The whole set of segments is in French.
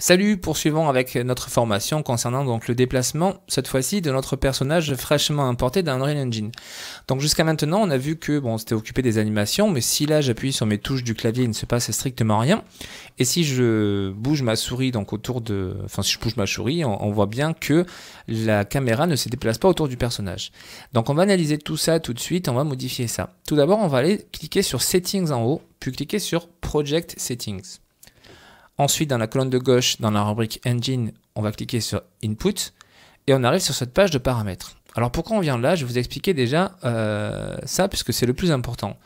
Salut, poursuivons avec notre formation concernant donc le déplacement, cette fois-ci de notre personnage fraîchement importé d'un Unreal Engine. Donc jusqu'à maintenant, on a vu que bon, c'était occupé des animations, mais si là j'appuie sur mes touches du clavier, il ne se passe strictement rien. Et si je bouge ma souris donc autour de, enfin si je bouge ma souris, on voit bien que la caméra ne se déplace pas autour du personnage. Donc on va analyser tout ça tout de suite, on va modifier ça. Tout d'abord, on va aller cliquer sur Settings en haut, puis cliquer sur Project Settings. Ensuite, dans la colonne de gauche, dans la rubrique Engine, on va cliquer sur Input et on arrive sur cette page de paramètres. Alors pourquoi on vient là Je vais vous expliquer déjà euh, ça puisque c'est le plus important.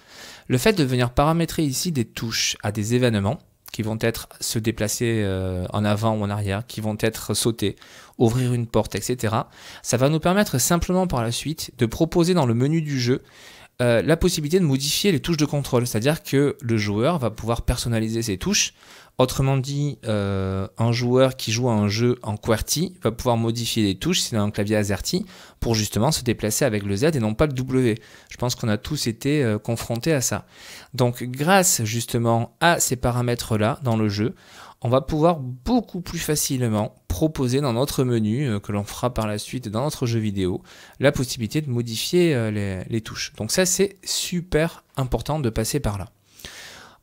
Le fait de venir paramétrer ici des touches à des événements qui vont être se déplacer euh, en avant ou en arrière, qui vont être sautés, ouvrir une porte, etc. Ça va nous permettre simplement par la suite de proposer dans le menu du jeu euh, la possibilité de modifier les touches de contrôle, c'est-à-dire que le joueur va pouvoir personnaliser ses touches Autrement dit, euh, un joueur qui joue à un jeu en QWERTY va pouvoir modifier les touches c'est a un clavier AZERTY pour justement se déplacer avec le Z et non pas le W. Je pense qu'on a tous été euh, confrontés à ça. Donc grâce justement à ces paramètres-là dans le jeu, on va pouvoir beaucoup plus facilement proposer dans notre menu euh, que l'on fera par la suite dans notre jeu vidéo la possibilité de modifier les touches. Donc ça c'est super important de passer par là.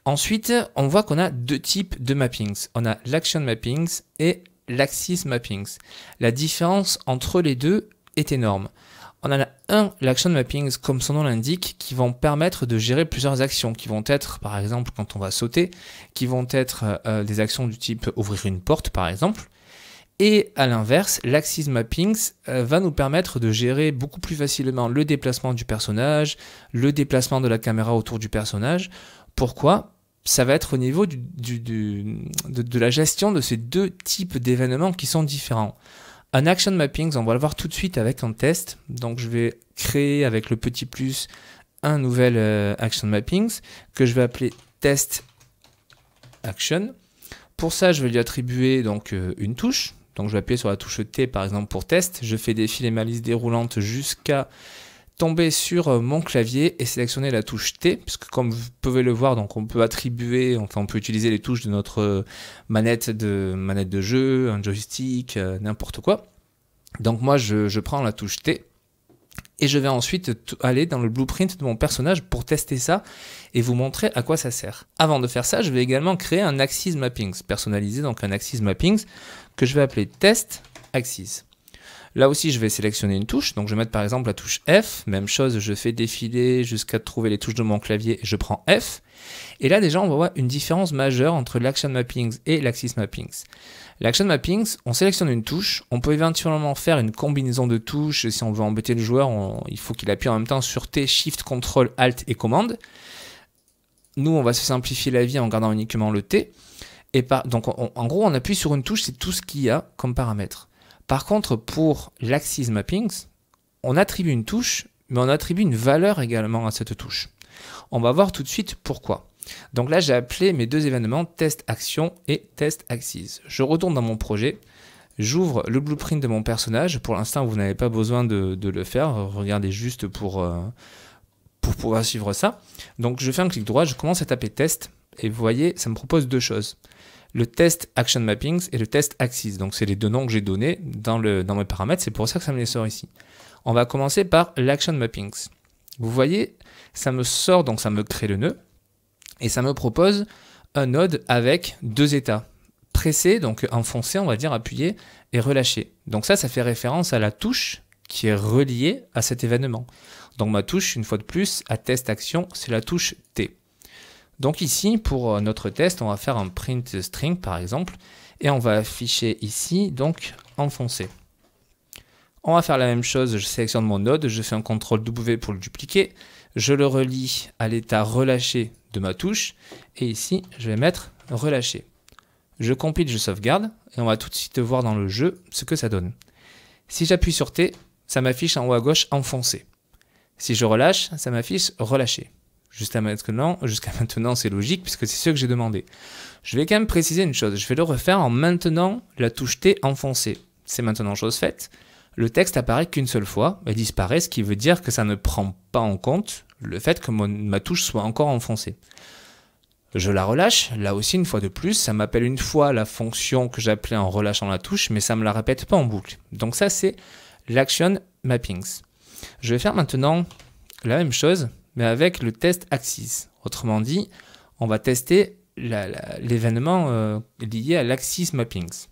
Ensuite, on voit qu'on a deux types de mappings. On a l'action mappings et l'axis mappings. La différence entre les deux est énorme. On a un, l'action mappings, comme son nom l'indique, qui vont permettre de gérer plusieurs actions, qui vont être, par exemple, quand on va sauter, qui vont être euh, des actions du type ouvrir une porte, par exemple. Et à l'inverse, l'axis mappings euh, va nous permettre de gérer beaucoup plus facilement le déplacement du personnage, le déplacement de la caméra autour du personnage, pourquoi Ça va être au niveau de, la gestion de ces deux types d'événements qui sont différents. Un action mapping, on va le voir tout de suite avec un test. Donc je vais créer avec le petit plus un nouvel euh, action mappings que je vais appeler test action. Pour ça, je vais lui attribuer donc euh, une touche. Donc je vais appuyer sur la touche T par exemple pour test. Je fais défiler ma liste déroulante jusqu'à tomber sur euh, mon clavier et sélectionner la touche T, puisque comme vous pouvez le voir, donc on peut attribuer, enfin on peut utiliser les touches de notre euh, manette de, manette de jeu, un joystick, euh, n'importe quoi. Donc moi je, je, prends la touche T et je vais ensuite aller dans le blueprint de mon personnage pour tester ça et vous montrer à quoi ça sert. Avant de faire ça, je vais également créer un axis mappings, personnalisé donc un axis mappings que je vais appeler test axis. Là aussi, je vais sélectionner une touche. Donc, je vais mettre par exemple la touche F. Même chose, je fais défiler jusqu'à trouver les touches de mon clavier. Je prends F. Et là, déjà, on voit une différence majeure entre l'Action Mappings et l'Axis Mappings. L'Action Mappings, on sélectionne une touche. On peut éventuellement faire une combinaison de touches. Si on veut embêter le joueur, il faut qu'il appuie en même temps sur T, Shift, Ctrl, Alt et Commande. Nous, on va se simplifier la vie en gardant uniquement le T. Et donc, en gros, on appuie sur une touche, c'est tout ce qu'il y a comme paramètre. Par contre, pour l'axis mappings, on attribue une touche, mais on attribue une valeur également à cette touche. On va voir tout de suite pourquoi. Donc là, j'ai appelé mes deux événements test action et test axis. Je retourne dans mon projet. J'ouvre le blueprint de mon personnage. Pour l'instant, vous n'avez pas besoin de, le faire. Regardez juste pour, euh, pour pouvoir suivre ça. Donc je fais un clic droit, je commence à taper test. Et vous voyez, ça me propose deux choses le test Action Mappings et le test Axis. Donc c'est les deux noms que j'ai donnés dans, le, dans mes paramètres, c'est pour ça que ça me les sort ici. On va commencer par l'Action Mappings. Vous voyez, ça me sort, donc ça me crée le nœud, et ça me propose un node avec deux états. Pressé, donc enfoncé, on va dire, appuyer, et relâché. Donc ça, ça fait référence à la touche qui est reliée à cet événement. Donc ma touche, une fois de plus, à test action, c'est la touche T. Donc ici, pour euh, notre test, on va faire un print string par exemple, et on va afficher ici, donc enfoncé. On va faire la même chose, je sélectionne mon node, je fais un CTRL W pour le dupliquer, je le relie à l'état relâché de ma touche, et ici, je vais mettre relâché. Je compile, je sauvegarde, et on va tout de suite voir dans le jeu ce que ça donne. Si j'appuie sur T, ça m'affiche en haut à gauche enfoncé. Si je relâche, ça m'affiche relâché. Jusqu'à maintenant, jusqu'à maintenant c'est logique puisque c'est ce que j'ai demandé. Je vais quand même préciser une chose, je vais le refaire en maintenant la touche T enfoncée. C'est maintenant chose faite. Le texte apparaît qu'une seule fois et disparaît, ce qui veut dire que ça ne prend pas en compte le fait que ma touche soit encore enfoncée. Je la relâche, là aussi une fois de plus, ça m'appelle une fois la fonction que j'appelais en relâchant la touche, mais ça ne me la répète pas en boucle. Donc ça c'est l'action mappings. Je vais faire maintenant la même chose, mais avec le test axis. Autrement dit, on va tester l'événement euh, lié à l'axis mappings.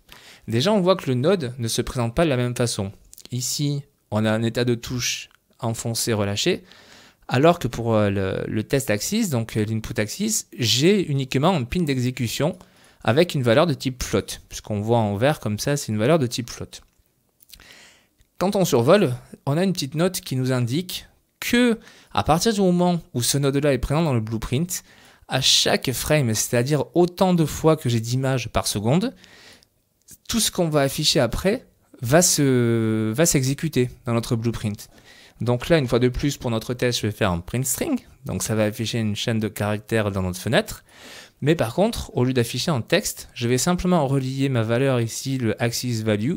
Déjà, on voit que le node ne se présente pas de la même façon. Ici, on a un état de touche enfoncé, relâché, alors que pour euh, le, test axis, donc euh, l'input axis, j'ai uniquement une pin d'exécution avec une valeur de type float, puisqu'on voit en vert comme ça, c'est une valeur de type float. Quand on survole, on a une petite note qui nous indique que à partir du moment où ce node-là est présent dans le blueprint, à chaque frame, c'est-à-dire autant de fois que j'ai d'images par seconde, tout ce qu'on va afficher après va se va s'exécuter dans notre blueprint. Donc là, une fois de plus, pour notre test, je vais faire un print string. Donc ça va afficher une chaîne de caractères dans notre fenêtre. Mais par contre, au lieu d'afficher un texte, je vais simplement relier ma valeur ici, le axis value,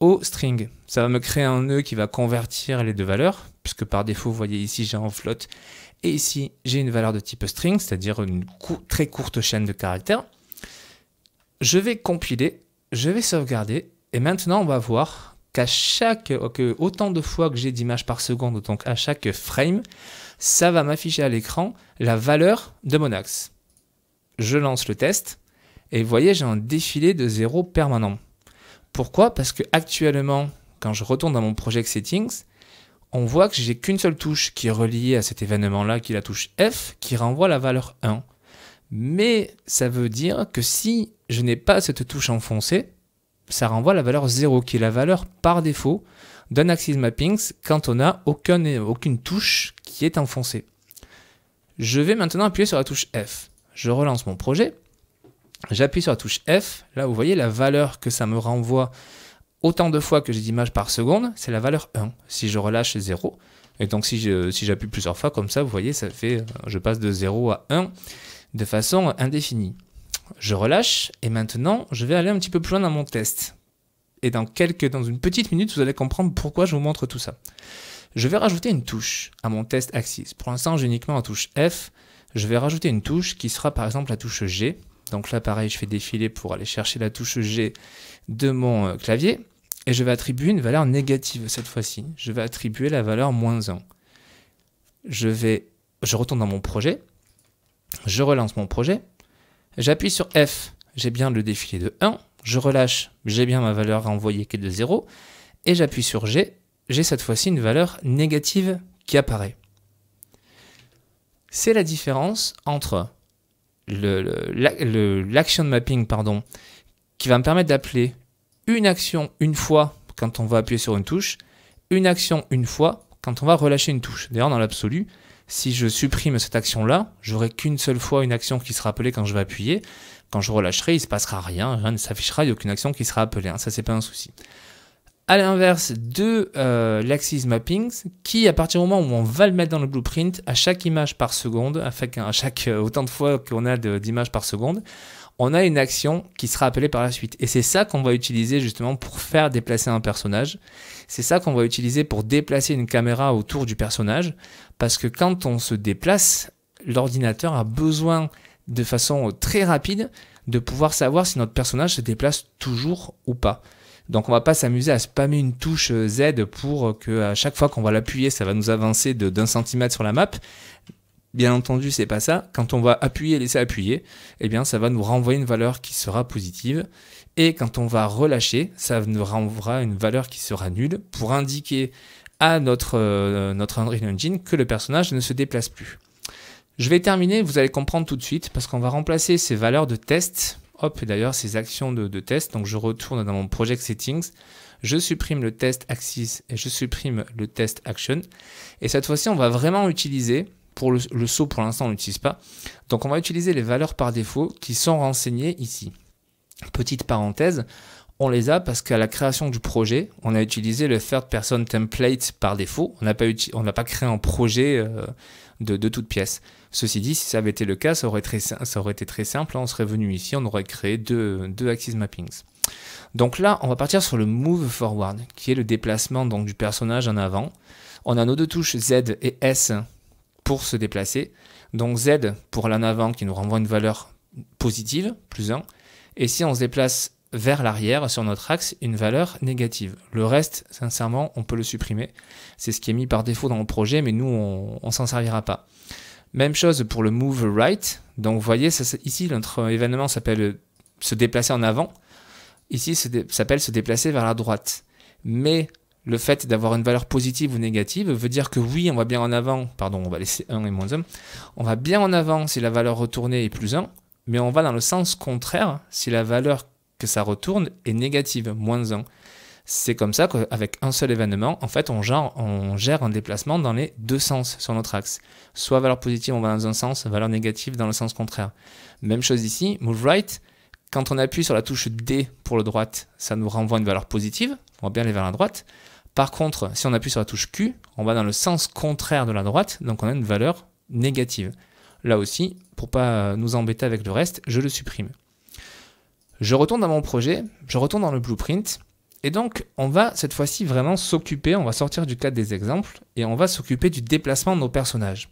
au string. Ça va me créer un nœud qui va convertir les deux valeurs, puisque par défaut, vous voyez ici, j'ai en flotte. Et ici, j'ai une valeur de type string, c'est-à-dire une très courte chaîne de caractères. Je vais compiler, je vais sauvegarder. Et maintenant, on va voir qu'à chaque, autant de fois que j'ai d'images par seconde, donc à chaque frame, ça va m'afficher à l'écran la valeur de mon axe. Je lance le test et vous voyez, j'ai un défilé de zéro permanent. Pourquoi Parce que actuellement, quand je retourne dans mon project settings, on voit que j'ai qu'une seule touche qui est reliée à cet événement-là, qui est la touche F, qui renvoie la valeur 1. Mais ça veut dire que si je n'ai pas cette touche enfoncée, ça renvoie la valeur 0, qui est la valeur par défaut d'un axis mappings quand on n'a aucune touche qui est enfoncée. Je vais maintenant appuyer sur la touche F. Je relance mon projet. J'appuie sur la touche F. Là, vous voyez la valeur que ça me renvoie autant de fois que j'ai d'images par seconde, c'est la valeur 1. Si je relâche 0, et donc si j'appuie plusieurs fois comme ça, vous voyez, ça fait, euh, je passe de 0 à 1 de façon indéfinie. Je relâche et maintenant je vais aller un petit peu plus loin dans mon test. Et dans, quelques, dans une petite minute, vous allez comprendre pourquoi je vous montre tout ça. Je vais rajouter une touche à mon test axis. Pour l'instant, j'ai uniquement la touche F. Je vais rajouter une touche qui sera par exemple la touche G. Donc là, pareil, je fais défiler pour aller chercher la touche G de mon euh, clavier. Et je vais attribuer une valeur négative cette fois-ci. Je vais attribuer la valeur moins 1. Je, vais, je retourne dans mon projet. Je relance mon projet. J'appuie sur F. J'ai bien le défilé de 1. Je relâche. J'ai bien ma valeur renvoyée qui est de 0. Et j'appuie sur G. J'ai cette fois-ci une valeur négative qui apparaît. C'est la différence entre l'action le, de mapping pardon, qui va me permettre d'appeler une action une fois quand on va appuyer sur une touche, une action une fois quand on va relâcher une touche. D'ailleurs, dans l'absolu, si je supprime cette action-là, j'aurai qu'une seule fois une action qui sera appelée quand je vais appuyer. Quand je relâcherai, il ne se passera rien, rien ne s'affichera, il n'y a aucune action qui sera appelée. Ça, hein. ça, c'est pas un souci. À l'inverse de euh, l'axis mappings, qui à partir du moment où on va le mettre dans le blueprint, à chaque image par seconde, à chaque euh, autant de fois qu'on a d'images par seconde, on a une action qui sera appelée par la suite. Et c'est ça qu'on va utiliser justement pour faire déplacer un personnage. C'est ça qu'on va utiliser pour déplacer une caméra autour du personnage. Parce que quand on se déplace, l'ordinateur a besoin de façon très rapide de pouvoir savoir si notre personnage se déplace toujours ou pas. Donc on va pas s'amuser à spammer une touche Z pour que à chaque fois qu'on va l'appuyer, ça va nous avancer d'un centimètre sur la map. Bien entendu, c'est pas ça. Quand on va appuyer, laisser appuyer, eh bien, ça va nous renvoyer une valeur qui sera positive. Et quand on va relâcher, ça nous renvoiera une valeur qui sera nulle pour indiquer à notre, euh, notre Unreal Engine que le personnage ne se déplace plus. Je vais terminer, vous allez comprendre tout de suite, parce qu'on va remplacer ces valeurs de test, hop, d'ailleurs ces actions de, de, test, donc je retourne dans mon Project Settings, je supprime le test axis et je supprime le test action, et cette fois-ci on va vraiment utiliser pour le, saut, pour l'instant, on n'utilise pas. Donc on va utiliser les valeurs par défaut qui sont renseignées ici. Petite parenthèse, on les a parce qu'à la création du projet, on a utilisé le third person template par défaut. On n'a pas, pas créé un projet euh, de, de, toute pièce. Ceci dit, si ça avait été le cas, ça aurait, été très simple. On serait venu ici, on aurait créé deux, deux axis mappings. Donc là, on va partir sur le move forward, qui est le déplacement donc, du personnage en avant. On a nos deux touches Z et S pour se déplacer. Donc Z pour l'en avant qui nous renvoie une valeur positive, plus 1. Et si on se déplace vers l'arrière sur notre axe, une valeur négative. Le reste, sincèrement, on peut le supprimer. C'est ce qui est mis par défaut dans le projet, mais nous, on, s'en servira pas. Même chose pour le move right. Donc vous voyez, ça, ici, notre événement s'appelle se déplacer en avant. Ici, s'appelle se déplacer vers la droite. Mais le fait d'avoir une valeur positive ou négative veut dire que oui, on va bien en avant, pardon, on va laisser 1 et moins 1, on va bien en avant si la valeur retournée est plus 1, mais on va dans le sens contraire si la valeur que ça retourne est négative, moins 1. C'est comme ça qu'avec un seul événement, en fait, on gère, un déplacement dans les deux sens sur notre axe. Soit valeur positive, on va dans un sens, valeur négative dans le sens contraire. Même chose ici, move right, quand on appuie sur la touche D pour le droite, ça nous renvoie une valeur positive, on va bien aller vers la droite. Par contre, si on appuie sur la touche Q, on va dans le sens contraire de la droite, donc on a une valeur négative. Là aussi, pour pas nous embêter avec le reste, je le supprime. Je retourne dans mon projet, je retourne dans le blueprint, et donc on va cette fois-ci vraiment s'occuper, on va sortir du cadre des exemples, et on va s'occuper du déplacement de nos personnages.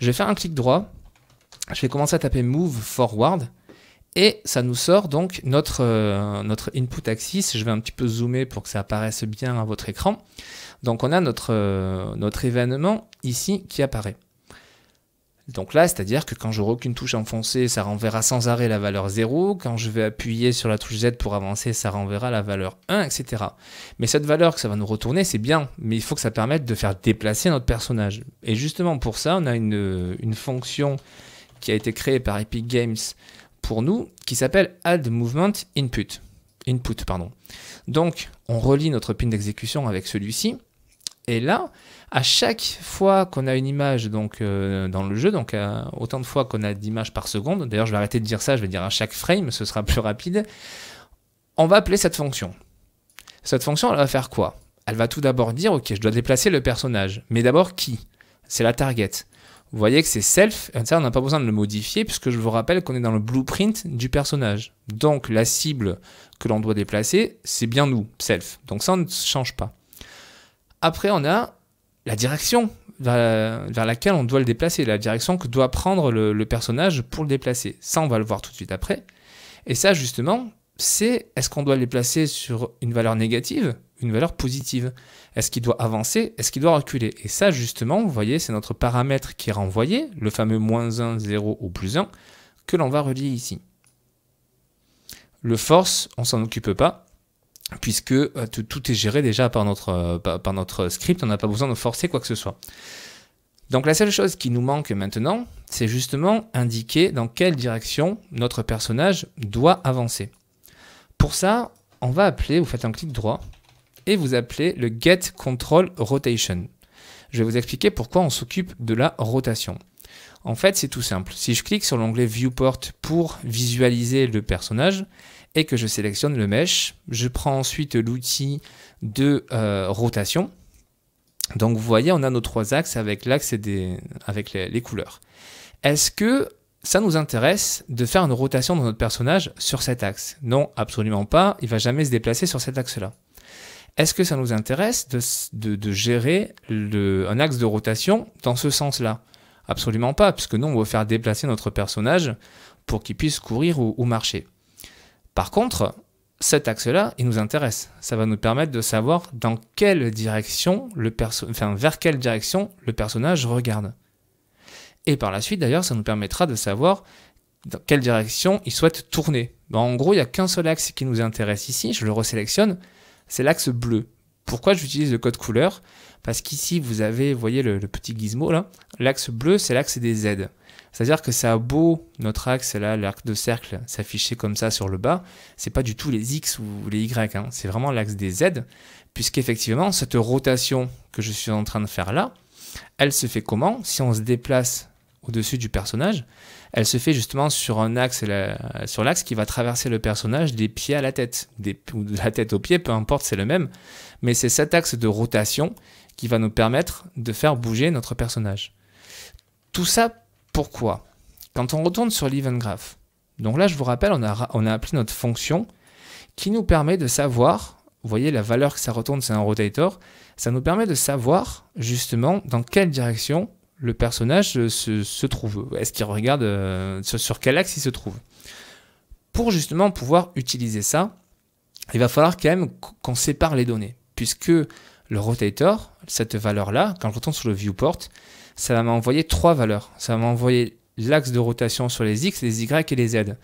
Je vais faire un clic droit, je vais commencer à taper Move Forward, et ça nous sort donc notre, euh, notre input axis. Je vais un petit peu zoomer pour que ça apparaisse bien à votre écran. Donc on a notre, euh, notre événement ici qui apparaît. Donc là, c'est-à-dire que quand je recule aucune touche enfoncée, ça renverra sans arrêt la valeur 0. Quand je vais appuyer sur la touche Z pour avancer, ça renverra la valeur 1, etc. Mais cette valeur que ça va nous retourner, c'est bien, mais il faut que ça permette de faire déplacer notre personnage. Et justement pour ça, on a une, une fonction qui a été créée par Epic Games pour nous qui s'appelle add movement input. Input pardon. Donc on relie notre pin d'exécution avec celui-ci. Et là, à chaque fois qu'on a une image donc, euh, dans le jeu, donc autant de fois qu'on a d'images par seconde, d'ailleurs je vais arrêter de dire ça, je vais dire à chaque frame, ce sera plus rapide, on va appeler cette fonction. Cette fonction, elle va faire quoi Elle va tout d'abord dire, ok, je dois déplacer le personnage, mais d'abord qui C'est la target vous voyez que c'est self, ça on n'a pas besoin de le modifier puisque je vous rappelle qu'on est dans le blueprint du personnage. Donc la cible que l'on doit déplacer, c'est bien nous, self. Donc ça on ne change pas. Après on a la direction vers, laquelle on doit le déplacer, la direction que doit prendre le, le personnage pour le déplacer. Ça on va le voir tout de suite après. Et ça justement, c'est est-ce qu'on doit les placer sur une valeur négative, une valeur positive Est-ce qu'il doit avancer Est-ce qu'il doit reculer Et ça, justement, vous voyez, c'est notre paramètre qui est renvoyé, le fameux moins 1, 0 ou plus 1, que l'on va relier ici. Le force, on s'en occupe pas, puisque euh, tout est géré déjà euh, par notre script, on n'a pas besoin de forcer quoi que ce soit. Donc la seule chose qui nous manque maintenant, c'est justement indiquer dans quelle direction notre personnage doit avancer. Pour ça, on va appeler, vous faites un clic droit et vous appelez le get control rotation. Je vais vous expliquer pourquoi on s'occupe de la rotation. En fait, c'est tout simple. Si je clique sur l'onglet Viewport pour visualiser le personnage et que je sélectionne le mesh, je prends ensuite l'outil de euh, rotation. Donc vous voyez, on a nos trois axes avec l'axe des avec les, les couleurs. Est-ce que ça nous intéresse de faire une rotation de notre personnage sur cet axe. Non, absolument pas, il va jamais se déplacer sur cet axe-là. Est-ce que ça nous intéresse de, gérer un axe de rotation dans ce sens-là Absolument pas, puisque nous, on veut faire déplacer notre personnage pour qu'il puisse courir ou, marcher. Par contre, cet axe-là, il nous intéresse. Ça va nous permettre de savoir dans quelle direction vers quelle direction le personnage regarde. Et par la suite, d'ailleurs, ça nous permettra de savoir dans quelle direction il souhaite tourner. Bah, en gros, il n'y a qu'un seul axe qui nous intéresse ici, je le resélectionne, c'est l'axe bleu. Pourquoi j'utilise le code couleur Parce qu'ici, vous avez, vous voyez le, petit gizmo là, l'axe bleu, c'est l'axe des Z. C'est-à-dire que ça a beau, notre axe là, l'arc de cercle, s'afficher comme ça sur le bas, c'est pas du tout les X ou les Y, hein. c'est vraiment l'axe des Z, puisqu'effectivement, cette rotation que je suis en train de faire là, elle se fait comment Si on se déplace au-dessus du personnage, elle se fait justement sur un axe, sur l'axe qui va traverser le personnage des pieds à la tête, des, ou de la tête aux pieds, peu importe, c'est le même, mais c'est cet axe de rotation qui va nous permettre de faire bouger notre personnage. Tout ça, pourquoi Quand on retourne sur l'event graph, donc là je vous rappelle, on a, on a appelé notre fonction qui nous permet de savoir vous voyez la valeur que ça retourne, c'est un rotator, ça nous permet de savoir justement dans quelle direction le personnage euh, se, trouve Est-ce qu'il regarde euh, sur, quel axe il se trouve Pour justement pouvoir utiliser ça, il va falloir quand même qu'on sépare les données, puisque le rotator, cette valeur-là, quand je retourne sur le viewport, ça va m'envoyer trois valeurs. Ça va m'envoyer l'axe de rotation sur les X, les Y et les Z.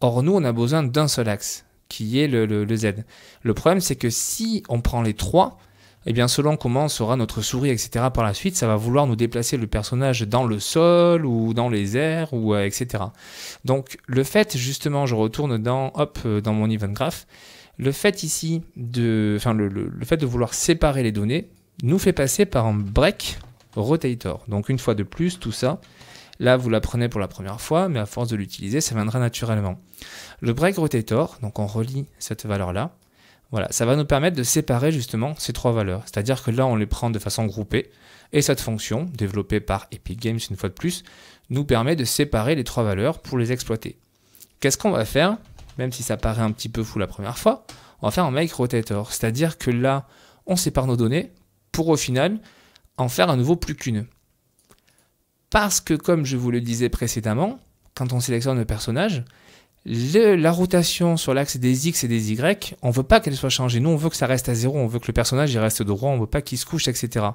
Or, nous, on a besoin d'un seul axe, qui est le Z. Le problème, c'est que si on prend les trois, eh bien selon comment sera notre souris, etc. par la suite, ça va vouloir nous déplacer le personnage dans le sol ou dans les airs, ou euh, etc. Donc le fait, justement, je retourne dans, hop, euh, dans mon event graph, le fait ici de, enfin le, le, le fait de vouloir séparer les données nous fait passer par un break rotator. Donc une fois de plus, tout ça, Là, vous l'apprenez pour la première fois, mais à force de l'utiliser, ça viendra naturellement. Le break rotator, donc on relie cette valeur-là, voilà, ça va nous permettre de séparer justement ces trois valeurs. C'est-à-dire que là, on les prend de façon groupée, et cette fonction, développée par Epic Games une fois de plus, nous permet de séparer les trois valeurs pour les exploiter. Qu'est-ce qu'on va faire Même si ça paraît un petit peu fou la première fois, on va faire un make rotator. C'est-à-dire que là, on sépare nos données pour au final en faire à nouveau plus qu'une. Parce que comme je vous le disais précédemment, quand on sélectionne le personnage, la rotation sur l'axe des X et des Y, on veut pas qu'elle soit changée. Nous, on veut que ça reste à zéro, on veut que le personnage reste droit, on veut pas qu'il se couche, etc.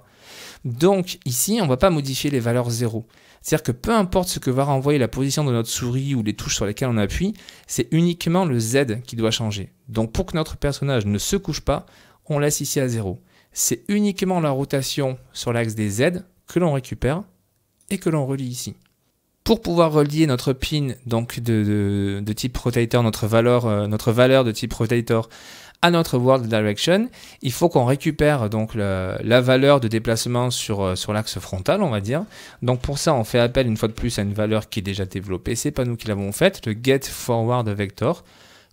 Donc ici, on va pas modifier les valeurs zéro. C'est-à-dire que peu importe ce que va renvoyer la position de notre souris ou les touches sur lesquelles on appuie, c'est uniquement le Z qui doit changer. Donc pour que notre personnage ne se couche pas, on laisse ici à zéro. C'est uniquement la rotation sur l'axe des Z que l'on récupère et que l'on relie ici. Pour pouvoir relier notre pin donc de, type rotator, notre valeur, euh, notre valeur de type rotator à notre world direction, il faut qu'on récupère donc la valeur de déplacement sur, euh, sur l'axe frontal, on va dire. Donc pour ça, on fait appel une fois de plus à une valeur qui est déjà développée. C'est pas nous qui l'avons faite, le get forward vector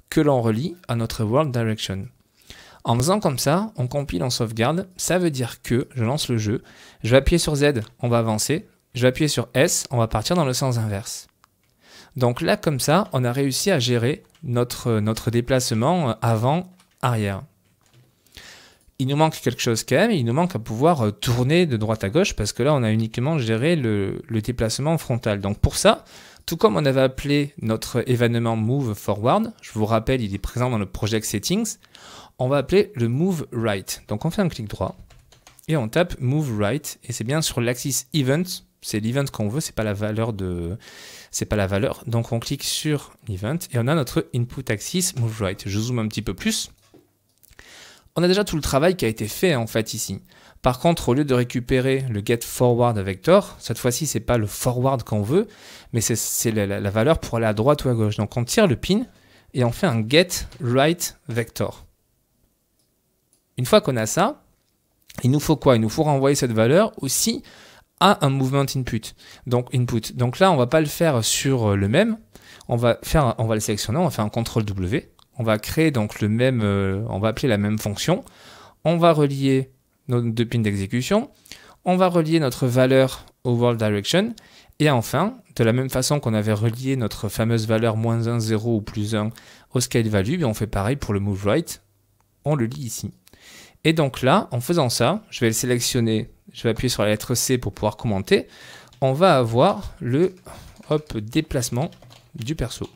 que l'on relie à notre world direction. En faisant comme ça, on compile en sauvegarde. Ça veut dire que je lance le jeu, je vais appuyer sur Z, on va avancer je vais appuyer sur S, on va partir dans le sens inverse. Donc là, comme ça, on a réussi à gérer notre, notre déplacement euh, avant-arrière. Il nous manque quelque chose quand même, il nous manque à pouvoir euh, tourner de droite à gauche parce que là, on a uniquement géré le, le déplacement frontal. Donc pour ça, tout comme on avait appelé notre événement move forward, je vous rappelle, il est présent dans le project settings, on va appeler le move right. Donc on fait un clic droit et on tape move right et c'est bien sur l'axis event c'est l'event qu'on veut, c'est pas la valeur de, c'est pas la valeur. Donc on clique sur l'event et on a notre input axis move right. Je zoome un petit peu plus. On a déjà tout le travail qui a été fait en fait ici. Par contre, au lieu de récupérer le get forward vector, cette fois-ci c'est pas le forward qu'on veut, mais c'est la, la valeur pour aller à droite ou à gauche. Donc on tire le pin et on fait un get right vector. Une fois qu'on a ça, il nous faut quoi Il nous faut renvoyer cette valeur aussi a un movement input. Donc, input. Donc là, on va pas le faire sur euh, le même. On va, faire, on va le sélectionner, on va faire un CTRL W. On va créer donc le même, euh, on va appeler la même fonction. On va relier nos deux pins d'exécution. On va relier notre valeur au world direction. Et enfin, de la même façon qu'on avait relié notre fameuse valeur moins 1, 0 ou plus 1 au scale value, ben, on fait pareil pour le move right. On le lit ici. Et donc là, en faisant ça, je vais le sélectionner, je vais appuyer sur la lettre C pour pouvoir commenter, on va avoir le déplacement du perso.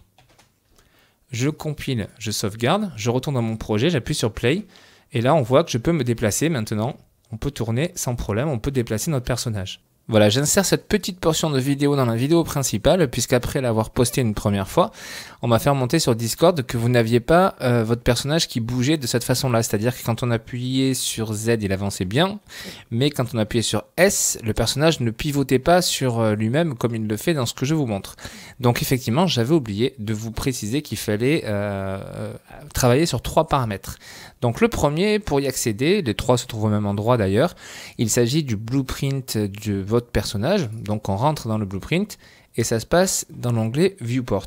Je compile, je sauvegarde, je retourne dans mon projet, j'appuie sur play, et là on voit que je peux me déplacer maintenant, on peut tourner sans problème, on peut déplacer notre personnage. Voilà, j'insère cette petite portion de vidéo dans la vidéo principale, puisqu'après l'avoir postée une première fois, on m'a fait remonter sur Discord que vous n'aviez pas euh, votre personnage qui bougeait de cette façon-là. C'est-à-dire que quand on appuyait sur Z, il avançait bien, mais quand on appuyait sur S, le personnage ne pivotait pas sur euh, lui-même comme il le fait dans ce que je vous montre. Donc effectivement, j'avais oublié de vous préciser qu'il fallait euh, travailler sur trois paramètres. Donc le premier, pour y accéder, les trois se trouvent au même endroit d'ailleurs, il s'agit du blueprint du personnage. Donc on rentre dans le blueprint et ça se passe dans l'onglet Viewport.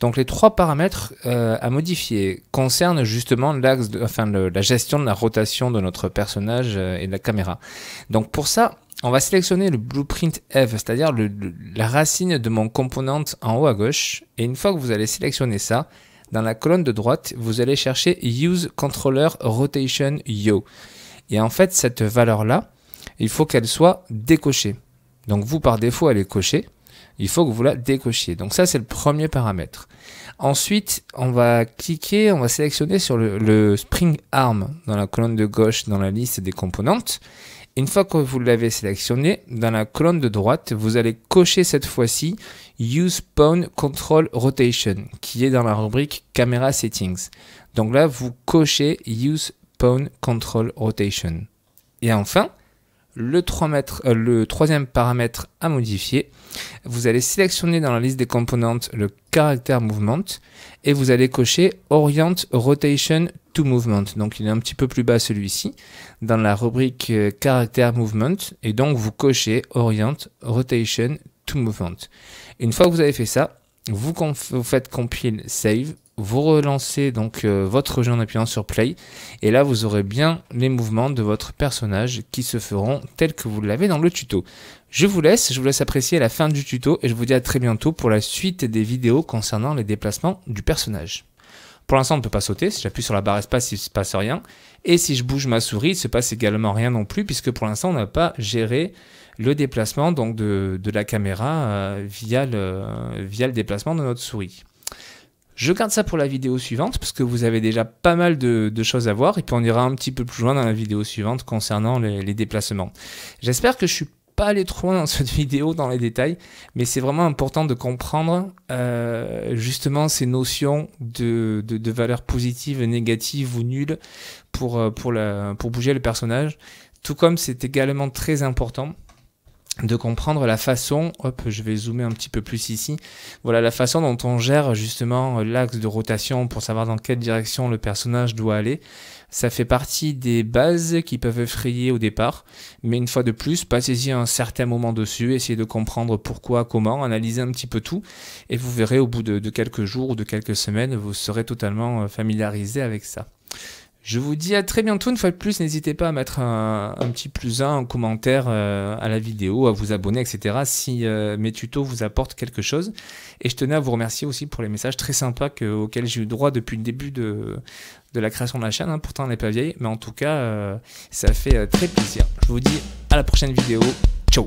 Donc les trois paramètres euh, à modifier concernent justement l'axe, enfin la gestion de la rotation de notre personnage euh, et de la caméra. Donc pour ça, on va sélectionner le blueprint F, c'est-à-dire la racine de mon composante en haut à gauche. Et une fois que vous allez sélectionner ça, dans la colonne de droite, vous allez chercher Use Controller Rotation Yo. Et en fait, cette valeur-là, il faut qu'elle soit décochée. Donc vous, par défaut, allez cocher. Il faut que vous la décochiez. Donc ça, c'est le premier paramètre. Ensuite, on va cliquer, on va sélectionner sur le, Spring Arm dans la colonne de gauche dans la liste des composantes. Une fois que vous l'avez sélectionné, dans la colonne de droite, vous allez cocher cette fois-ci Use Pawn Control Rotation, qui est dans la rubrique Camera Settings. Donc là, vous cochez Use Pawn Control Rotation. Et enfin, le, 3 euh, troisième paramètre à modifier, vous allez sélectionner dans la liste des composantes le caractère movement et vous allez cocher Orient Rotation to Movement. Donc il est un petit peu plus bas celui-ci dans la rubrique euh, caractère movement et donc vous cochez Orient Rotation to Movement. Une fois que vous avez fait ça, vous, vous faites compile save vous relancez donc euh, votre jeu en appuyant sur play et là vous aurez bien les mouvements de votre personnage qui se feront tels que vous l'avez dans le tuto. Je vous laisse, je vous laisse apprécier la fin du tuto et je vous dis à très bientôt pour la suite des vidéos concernant les déplacements du personnage. Pour l'instant, on ne peut pas sauter. Si j'appuie sur la barre espace, il ne se passe rien. Et si je bouge ma souris, il ne se passe également rien non plus, puisque pour l'instant, on n'a pas géré le déplacement donc de, la caméra euh, via le déplacement de notre souris. Je garde ça pour la vidéo suivante parce que vous avez déjà pas mal de, choses à voir et puis on ira un petit peu plus loin dans la vidéo suivante concernant les, déplacements. J'espère que je suis pas allé trop loin dans cette vidéo, dans les détails, mais c'est vraiment important de comprendre euh, justement ces notions de, de, de valeurs positives, négatives ou nulles pour, euh, pour, la, pour bouger le personnage. Tout comme c'est également très important de comprendre la façon, hop, je vais zoomer un petit peu plus ici, voilà la façon dont on gère justement l'axe de rotation pour savoir dans quelle direction le personnage doit aller. Ça fait partie des bases qui peuvent effrayer au départ, mais une fois de plus, passez-y un certain moment dessus, essayez de comprendre pourquoi, comment, analysez un petit peu tout, et vous verrez au bout de, de quelques jours ou de quelques semaines, vous serez totalement euh, familiarisé avec ça. Je vous dis à très bientôt. Une fois de plus, n'hésitez pas à mettre un, petit plus un, un commentaire euh, à la vidéo, à vous abonner, etc. si euh, mes tutos vous apportent quelque chose. Et je tenais à vous remercier aussi pour les messages très sympas auxquels j'ai eu droit depuis le début de, la création de la chaîne. Hein. Pourtant, elle n'est pas vieille, mais en tout cas, euh, ça fait très plaisir. Je vous dis à la prochaine vidéo. Ciao